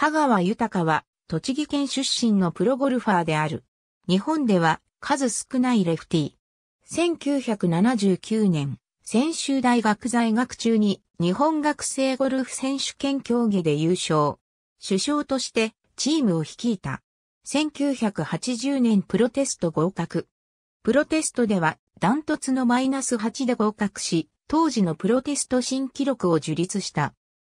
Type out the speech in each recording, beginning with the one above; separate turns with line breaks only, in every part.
羽川豊は、栃木県出身のプロゴルファーである。日本では数少ないレフティー。1979年、専修大学在学中に日本学生ゴルフ選手権競技で優勝。首相としてチームを率いた。1980年プロテスト合格。プロテストではダントツのマイナス8で合格し、当時のプロテスト新記録を樹立した。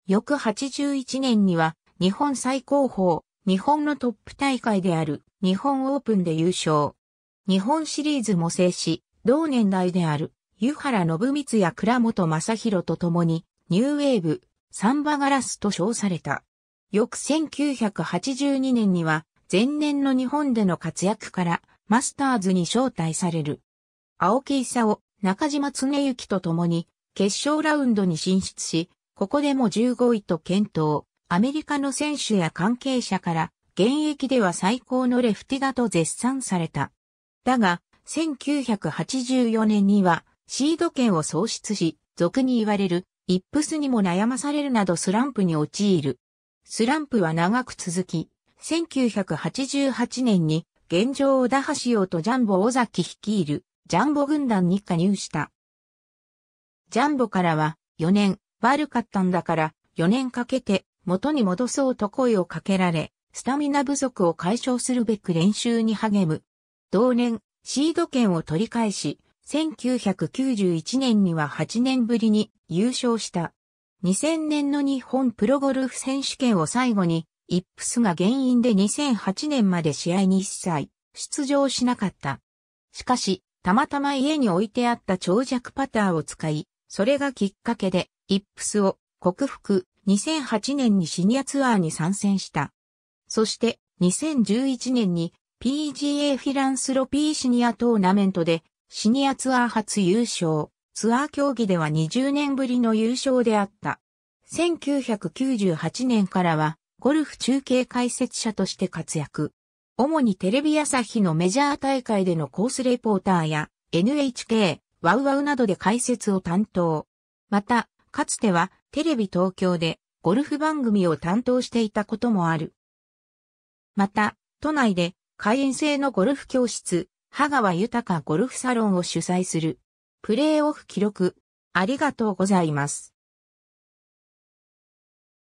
翌81年には日本最高峰、日本のトップ大会である日本オープンで優勝。日本シリーズも制し、同年代である湯原信光や倉本正宏と共にニューウェーブ、サンバガラスと称された。翌1982年には前年の日本での活躍からマスターズに招待される。青木勲、中島恒幸と共に決勝ラウンドに進出し、ここでも15位と検討。アメリカの選手や関係者から現役では最高のレフティだと絶賛された。だが、1984年にはシード権を喪失し、俗に言われるイップスにも悩まされるなどスランプに陥る。スランプは長く続き、1988年に現状を打破しようとジャンボ尾崎率いるジャンボ軍団に加入した。ジャンボからは4年悪かったんだから4年かけて元に戻そうと声をかけられ、スタミナ不足を解消するべく練習に励む。同年、シード権を取り返し、1991年には8年ぶりに優勝した。2000年の日本プロゴルフ選手権を最後に、イップスが原因で2008年まで試合に一切出場しなかった。しかし、たまたま家に置いてあった長尺パターを使い、それがきっかけで、イップスを克服。2008年にシニアツアーに参戦した。そして、2011年に PGA フィランスロピーシニアトーナメントでシニアツアー初優勝。ツアー競技では20年ぶりの優勝であった。1998年からはゴルフ中継解説者として活躍。主にテレビ朝日のメジャー大会でのコースレポーターや NHK、ワウワウなどで解説を担当。また、かつてはテレビ東京でゴルフ番組を担当していたこともある。また、都内で会員制のゴルフ教室、羽川豊ゴルフサロンを主催する、プレーオフ記録、ありがとうございます。